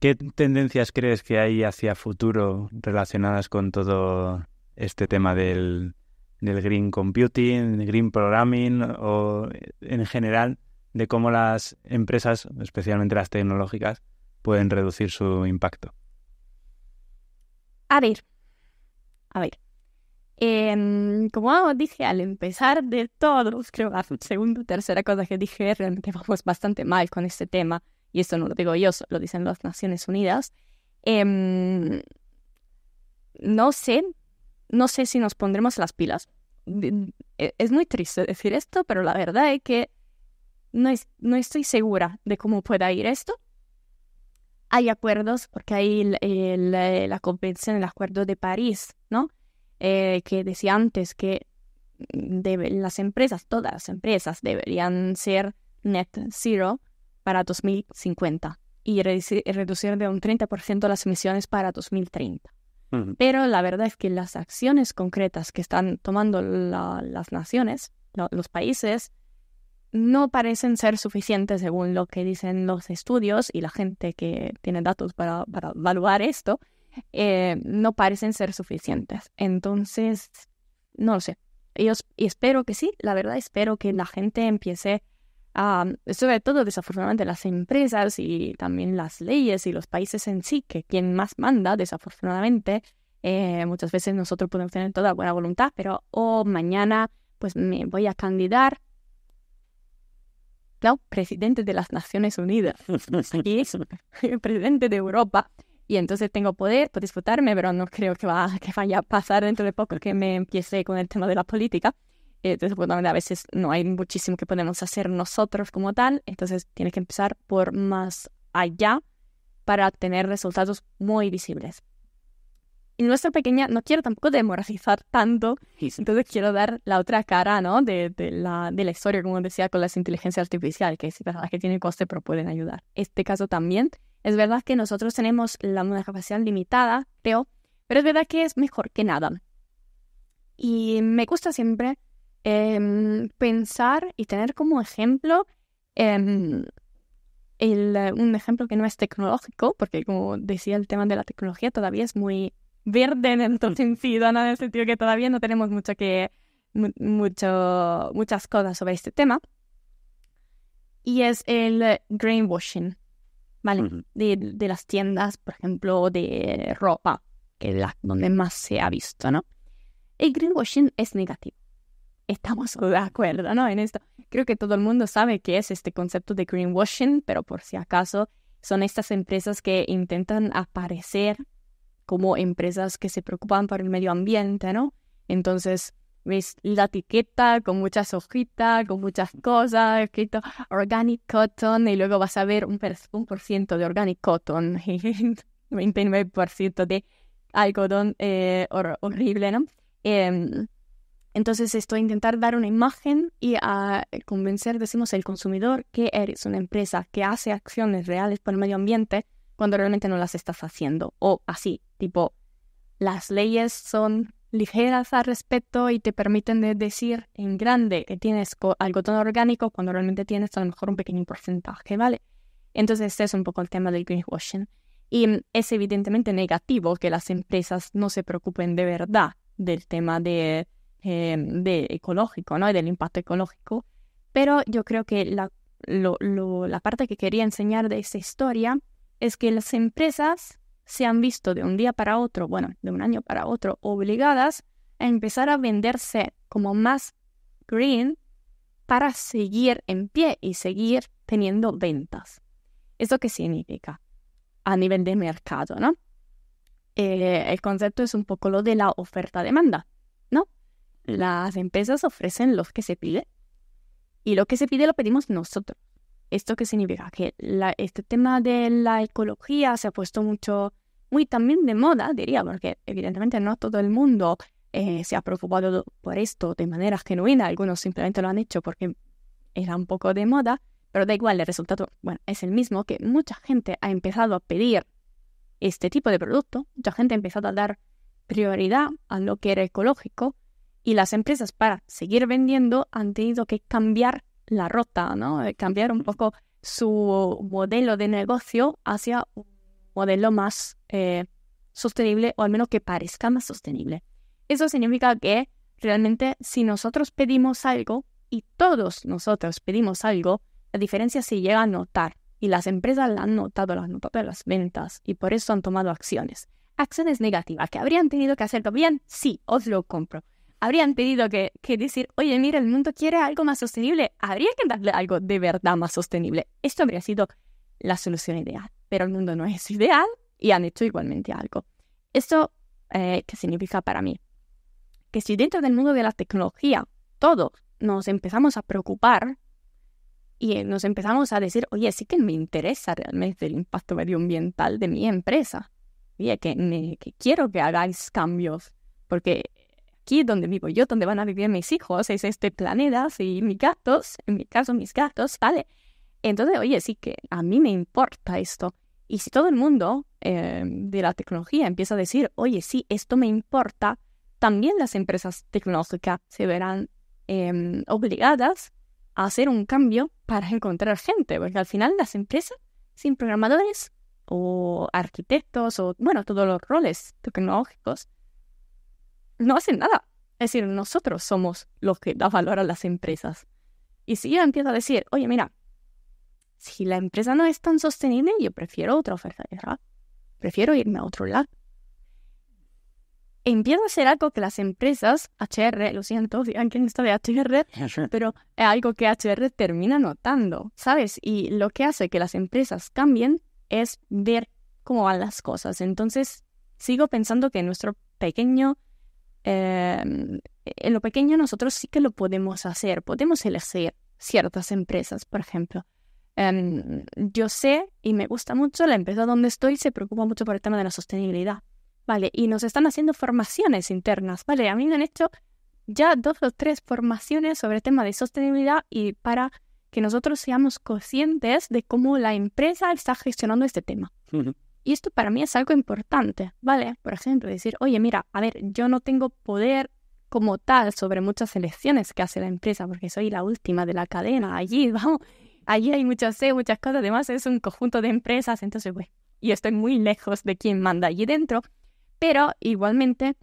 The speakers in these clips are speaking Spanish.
¿Qué tendencias crees que hay hacia futuro relacionadas con todo este tema del, green computing, green programming o en general de cómo las empresas, especialmente las tecnológicas, pueden reducir su impacto? A ver, a ver. Em, como dije al empezar de todos, creo que la segunda o tercera cosa que dije, realmente vamos bastante mal con este tema y esto no lo digo yo, lo dicen las Naciones Unidas, em, no sé, no sé si nos pondremos las pilas. E, es muy triste decir esto, pero la verdad es que no, estoy segura de cómo pueda ir esto. Hay acuerdos, porque hay la convención, el acuerdo de París, ¿no? Eh, que decía antes que las empresas, todas las empresas deberían ser net zero para 2050 y reducir de un 30% las emisiones para 2030. Pero la verdad es que las acciones concretas que están tomando las naciones, los países, no parecen ser suficientes según lo que dicen los estudios y la gente que tiene datos para, evaluar esto, eh, no parecen ser suficientes. Entonces, no lo sé. Yo espero que sí, la verdad espero que la gente empiece Ah, sobre todo, desafortunadamente, las empresas y también las leyes y los países en sí, que quien más manda, desafortunadamente, eh, muchas veces nosotros podemos tener toda buena voluntad, pero oh, mañana pues me voy a candidar no, presidente de las Naciones Unidas. presidente de Europa. Y entonces tengo poder para disputarme, pero no creo que, que vaya a pasar dentro de poco que me empiece con el tema de la política. Entonces, eh, a veces no hay muchísimo que podemos hacer nosotros como tal, entonces tienes que empezar por más allá para tener resultados muy visibles. Y nuestra pequeña, no quiero tampoco demoralizar tanto, entonces quiero dar la otra cara ¿no? de, la, de la historia, como decía, con las inteligencias artificiales, que sí, verdad que tienen coste, pero pueden ayudar. Este caso también. Es verdad que nosotros tenemos la, una capacidad limitada, creo, pero es verdad que es mejor que nada. Y me gusta siempre Em, pensar y tener como ejemplo em, el, un ejemplo que no es tecnológico, porque como decía, el tema de la tecnología todavía es muy verde en el sentido, en sentido que todavía no tenemos mucho que, mucho, muchas cosas sobre este tema. Y es el greenwashing, ¿vale? de, las tiendas, por ejemplo, de ropa, que es donde más se ha visto, ¿no? El greenwashing es negativo estamos de acuerdo, ¿no? En esto. Creo que todo el mundo sabe qué es este concepto de greenwashing, pero por si acaso son estas empresas que intentan aparecer como empresas que se preocupan por el medio ambiente, ¿no? Entonces, ves la etiqueta con muchas hojitas, con muchas cosas, escrito organic cotton, y luego vas a ver un, por ciento de organic cotton y 29% de algodón eh, horrible, ¿no? Eh, entonces estoy intentar dar una imagen y a ah, convencer, decimos, el consumidor que eres una empresa que hace acciones reales por el medio ambiente cuando realmente no las estás haciendo. O así, tipo, las leyes son ligeras al respecto y te permiten decir en grande que tienes algodón orgánico cuando realmente tienes a lo mejor un pequeño porcentaje, ¿vale? Entonces este es un poco el tema del greenwashing. Y mm, es evidentemente negativo que las empresas no se preocupen de verdad del tema de Em, de ecológico, ¿no? Y del impacto ecológico. Pero yo creo que la, parte que quería enseñar de esa historia es que las empresas se han visto de un día para otro, bueno, de un año para otro, obligadas a empezar a venderse como más green para seguir en pie y seguir teniendo ventas. ¿Eso qué significa? A nivel de mercado, ¿no? Eh, el concepto es un poco lo de la oferta-demanda. Las empresas ofrecen lo que se pide y lo que se pide lo pedimos nosotros. ¿Esto qué significa? Que este tema de la ecología se ha puesto mucho, muy también de moda, diría, porque evidentemente no todo el mundo eh, se ha preocupado por esto de manera genuina, algunos simplemente lo han hecho porque era un poco de moda, pero da igual, el resultado bueno, es el mismo, que mucha gente ha empezado a pedir este tipo de producto, mucha gente ha empezado a dar prioridad a lo que era ecológico y las empresas para seguir vendiendo han tenido que cambiar la rota, eh, Cambiar un poco su modelo de negocio hacia un modelo más eh, sostenible o al menos que parezca más sostenible. Eso significa que realmente si nosotros pedimos algo y todos nosotros pedimos algo, la diferencia se llega a notar y las empresas la han notado, la las ventas y por eso han tomado acciones. Acciones negativas que habrían tenido que hacerlo bien, sí, os lo compro habrían pedido que, decir, oye, mira, el mundo quiere algo más sostenible, habría que darle algo de verdad más sostenible. Esto habría sido la solución ideal, pero el mundo no es ideal y han hecho igualmente algo. Esto, eh, ¿qué significa para mí? Que si dentro del mundo de la tecnología todos nos empezamos a preocupar y eh, nos empezamos a decir, oye, sí que me interesa realmente el impacto medioambiental de mi empresa, oye, que quiero que hagáis cambios porque aquí donde vivo yo, donde van a vivir mis hijos, es este planeta y mis gatos, en mi caso mis gatos, ¿vale? Entonces, oye, sí que a mí me importa esto. Y si todo el mundo eh, de la tecnología empieza a decir, oye, sí, esto me importa, también las empresas tecnológicas se verán em, obligadas a hacer un cambio para encontrar gente, porque al final las empresas sin programadores o arquitectos o, bueno, todos los roles tecnológicos no hacen nada. Es decir, nosotros somos los que da valor a las empresas. Y si yo empiezo a decir, oye, mira, si la empresa no es tan sostenible, yo prefiero otra oferta de trabajo. Prefiero irme a otro lado. Empiezo a hacer algo que las empresas, HR, lo siento, digan que no está de HR, pero es algo que HR termina notando, ¿sabes? Y lo que hace que las empresas cambien es ver cómo van las cosas. Entonces, sigo pensando que nuestro pequeño Em, en lo pequeño nosotros sí que lo podemos hacer, podemos elegir ciertas empresas, por ejemplo. Em, yo sé y me gusta mucho la empresa donde estoy se preocupa mucho por el tema de la sostenibilidad, ¿vale? Y nos están haciendo formaciones internas, ¿vale? A mí me han hecho ya dos o tres formaciones sobre el tema de sostenibilidad y para que nosotros seamos conscientes de cómo la empresa está gestionando este tema. Y esto para mí es algo importante, ¿vale? Por ejemplo, decir, oye, mira, a ver, yo no tengo poder como tal sobre muchas elecciones que hace la empresa, porque soy la última de la cadena allí, vamos, allí hay muchas muchas cosas, además es un conjunto de empresas, entonces, pues, y estoy muy lejos de quien manda allí dentro, pero igualmente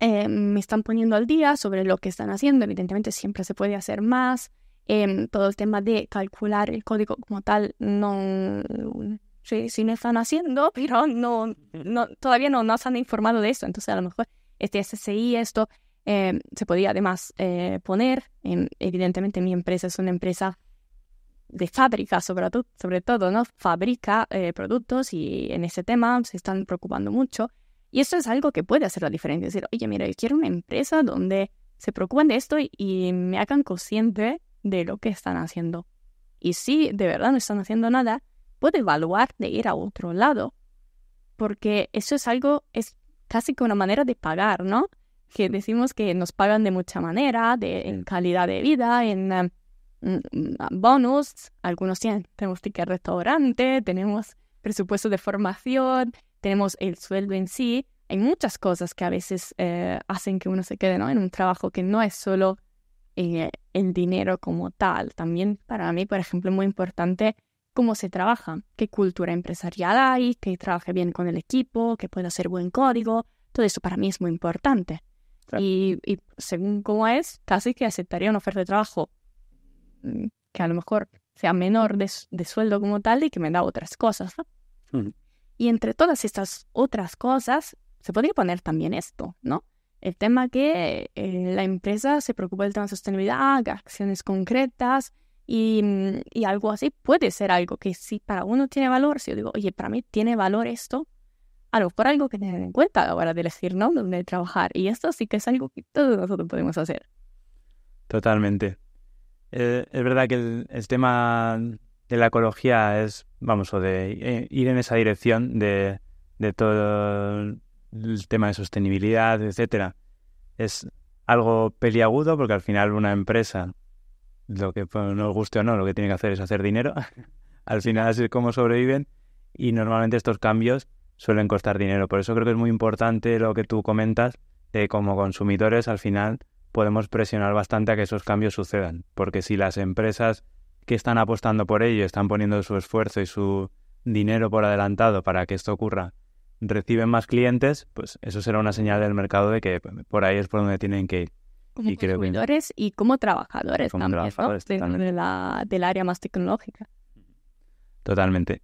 eh, me están poniendo al día sobre lo que están haciendo, evidentemente siempre se puede hacer más, em, todo el tema de calcular el código como tal no sí, sí lo están haciendo, pero no, no, todavía no nos han informado de esto. Entonces, a lo mejor este SSI, esto em, se podría además eh, poner. En, evidentemente, mi empresa es una empresa de fábrica, sobre, todo, sobre todo, ¿no? Fabrica eh, productos y en ese tema se están preocupando mucho. Y eso es algo que puede hacer la diferencia. Decir, oye, mira, yo quiero una empresa donde se preocupen de esto y, y me hagan consciente de lo que están haciendo. Y si de verdad no están haciendo nada, puede evaluar de ir a otro lado, porque eso es algo, es casi como una manera de pagar, ¿no? Que decimos que nos pagan de mucha manera, de, en calidad de vida, en em, mm, mm, bonos. bonus, algunos tienen, tenemos ticket restaurante, tenemos presupuesto de formación, tenemos el sueldo en sí. Hay muchas cosas que a veces eh, hacen que uno se quede ¿no? en un trabajo que no es solo eh, el dinero como tal. También para mí, por ejemplo, es muy importante cómo se trabaja, qué cultura empresarial hay, que trabaje bien con el equipo, que pueda hacer buen código. Todo eso para mí es muy importante. Y, según cómo es, casi que aceptaría una oferta de trabajo mm, que a lo mejor sea menor de, sueldo como tal y que me da otras cosas. Y entre todas estas otras cosas, se podría poner también esto, ¿no? El tema que eh, la empresa se preocupa del tema de sostenibilidad, acciones concretas, Mm, y, algo así puede ser algo que si para uno tiene valor, si yo digo, oye, para mí tiene valor esto, a lo mejor algo que tener en cuenta a la hora de elegir, ¿no? Dónde trabajar. Y esto sí que es algo que todos nosotros podemos hacer. Totalmente. Eh, es verdad que el, tema de la ecología es, vamos, o de eh, ir en esa dirección de, de todo el tema de sostenibilidad, etcétera. Es algo peliagudo porque al final una empresa lo que nos guste o no, lo que tienen que hacer es hacer dinero. Al final así es como sobreviven y normalmente estos cambios suelen costar dinero. Por eso creo que es muy importante lo que tú comentas de como consumidores al final podemos presionar bastante a que esos cambios sucedan. Porque si las empresas que están apostando por ello, están poniendo su esfuerzo y su dinero por adelantado para que esto ocurra, reciben más clientes, pues eso será una señal del mercado de que por ahí es por donde tienen que ir como y consumidores y como trabajadores como también, trabajadores, ¿no? de la, del área más tecnológica. Totalmente.